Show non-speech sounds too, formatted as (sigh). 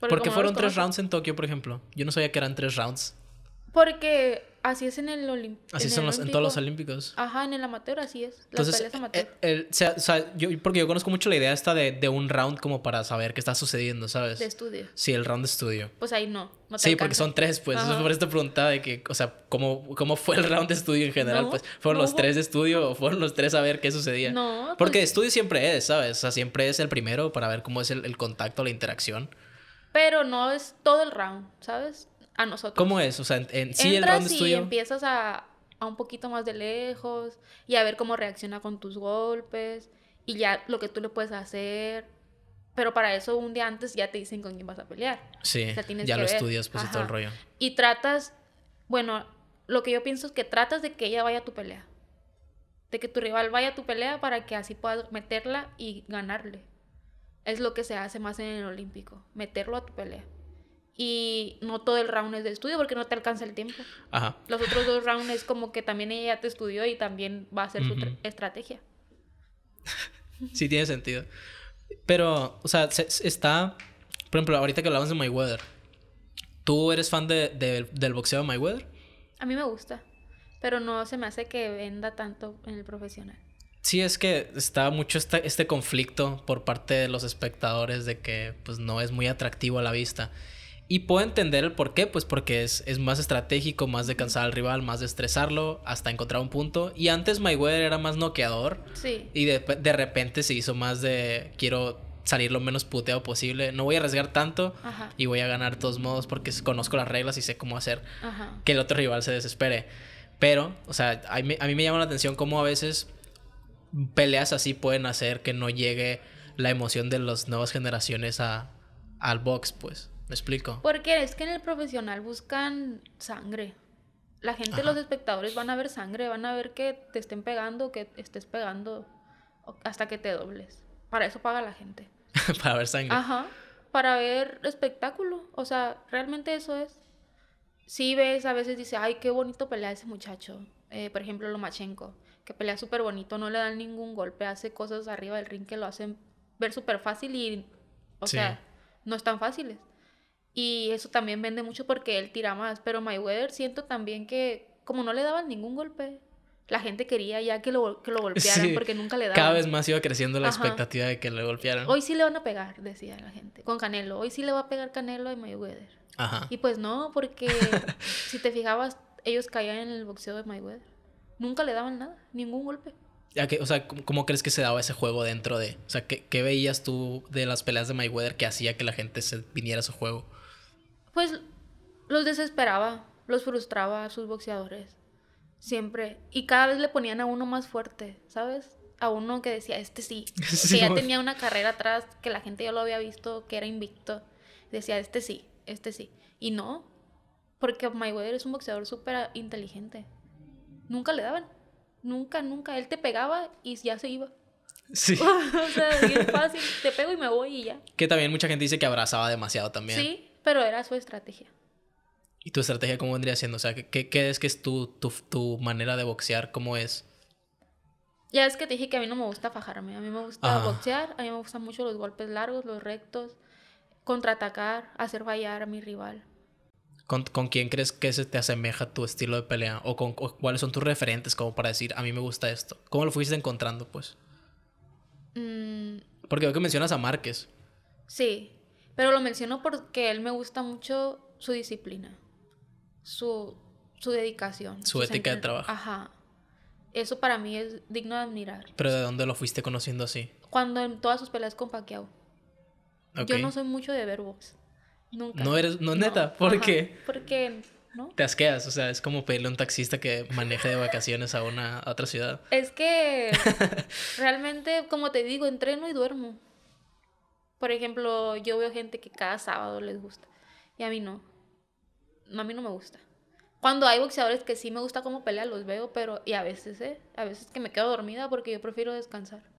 Porque, fueron tres rounds en Tokio, por ejemplo. Yo no sabía que eran tres rounds. Porque así es en el así en los, en todos los Olímpicos. Ajá, en el amateur así es. Entonces, porque yo conozco mucho la idea esta de, un round como para saber qué está sucediendo, ¿sabes? De estudio. Sí, el round de estudio. Pues ahí no. sí, porque son tres, pues. Ajá. Eso por esta pregunta de que, o sea, ¿cómo, cómo fue el round de estudio en general? pues, ¿fueron los tres de estudio o fueron los tres a ver qué sucedía? No. Porque pues estudio siempre es, ¿sabes? O sea, siempre es el primero para ver cómo es el, el contacto, la interacción pero no es todo el round, ¿sabes? A nosotros. ¿Cómo es? O sea, sí el round es tuyo. Y empiezas a, a un poquito más de lejos y a ver cómo reacciona con tus golpes y ya lo que tú le puedes hacer. Pero para eso un día antes ya te dicen con quién vas a pelear. Sí, o sea, tienes ya lo estudias pues y todo el rollo. Y tratas, bueno, lo que yo pienso es que tratas de que ella vaya a tu pelea. De que tu rival vaya a tu pelea para que así puedas meterla y ganarle es lo que se hace más en el olímpico, meterlo a tu pelea. Y no todo el round es de estudio porque no te alcanza el tiempo. Ajá. Los otros dos rounds como que también ella te estudió y también va a ser su estrategia. sí, tiene sentido. Pero, o sea, está, por ejemplo, ahorita que hablamos de Mayweather, ¿tú eres fan del boxeo de Mayweather? A mí me gusta, pero no se me hace que venda tanto en el profesional. Sí, es que está mucho este, este conflicto por parte de los espectadores de que pues no es muy atractivo a la vista. Y puedo entender el por qué, pues porque es, más estratégico, más de cansar al rival, más de estresarlo hasta encontrar un punto. Y antes Mayweather era más noqueador. Sí. Y de, repente se hizo más de quiero salir lo menos puteado posible. No voy a arriesgar tanto y voy a ganar de todos modos porque conozco las reglas y sé cómo hacer que el otro rival se desespere. Pero, o sea, a mí, a mí me llama la atención cómo a veces peleas así pueden hacer que no llegue la emoción de las nuevas generaciones al box, pues. ¿Me explico? Porque es que en el profesional buscan sangre. La gente, los espectadores van a ver sangre, van a ver que te estén pegando, que estés pegando hasta que te dobles. Para eso paga la gente. (laughs) para ver sangre. Ajá. Para ver espectáculo. O sea, realmente eso es. Si ves, a veces dice, ay, qué bonito pelea ese muchacho. Eh, por ejemplo, Lomachenko, que pelea súper bonito, no le dan ningún golpe, hace cosas arriba del ring que lo hacen ver súper fácil y, o sea, no están fáciles. Y eso también vende mucho porque él tira más, pero Mayweather siento también que como no le daban ningún golpe, la gente quería ya que lo, que golpearan porque nunca le daban. Cada vez más iba creciendo la expectativa de que le golpearan. Hoy sí le van a pegar, decía la gente, con Canelo. Hoy sí le va a pegar Canelo a Mayweather. Ajá. Y pues no, porque (laughs) si te fijabas, ellos caían en el boxeo de Mayweather. Nunca le daban nada, ningún golpe. ya que o sea, ¿cómo, crees que se daba ese juego dentro de...? O sea, ¿qué, veías tú de las peleas de Mayweather que hacía que la gente se viniera a su juego? Pues los desesperaba, los frustraba a sus boxeadores. Siempre. Y cada vez le ponían a uno más fuerte, ¿sabes? A uno que decía, este sí. (laughs) sí que ya tenía una carrera atrás, que la gente ya lo había visto, que era invicto. Decía, este sí, este sí. Y no, porque Mayweather es un boxeador súper inteligente. Nunca le daban. Nunca, nunca. Él te pegaba y ya se iba. Sí. (laughs) o sea, es (laughs) fácil. Te pego y me voy y ya. Que también mucha gente dice que abrazaba demasiado también. Sí, pero era su estrategia. ¿Y tu estrategia cómo vendría siendo? O sea, ¿qué, qué es que es tu, tu, tu, manera de boxear? ¿Cómo es? Ya es que te dije que a mí no me gusta fajarme. A mí me gusta boxear. A mí me gustan mucho los golpes largos, los rectos, contraatacar, hacer fallar a mi rival. ¿Con, quién crees que se te asemeja tu estilo de pelea? ¿O, con, cuáles son tus referentes como para decir, a mí me gusta esto? ¿Cómo lo fuiste encontrando, pues? Mm. Porque veo que mencionas a Márquez. Sí, pero lo menciono porque él me gusta mucho su disciplina, su, dedicación. Su, ética de trabajo. Ajá. Eso para mí es digno de admirar. ¿Pero de dónde lo fuiste conociendo así? Cuando en todas sus peleas con Pacquiao. Yo no soy mucho de ver no eres, no, neta, ¿por qué? Porque, ¿no? Te asqueas, o sea, es como pedirle a un taxista que maneje de vacaciones a una otra ciudad. Es que (laughs) realmente, como te digo, entreno y duermo. Por ejemplo, yo veo gente que cada sábado les gusta y a mí no. A mí no me gusta. Cuando hay boxeadores que sí me gusta cómo pelea los veo, pero y a veces, eh, a veces que me quedo dormida porque yo prefiero descansar.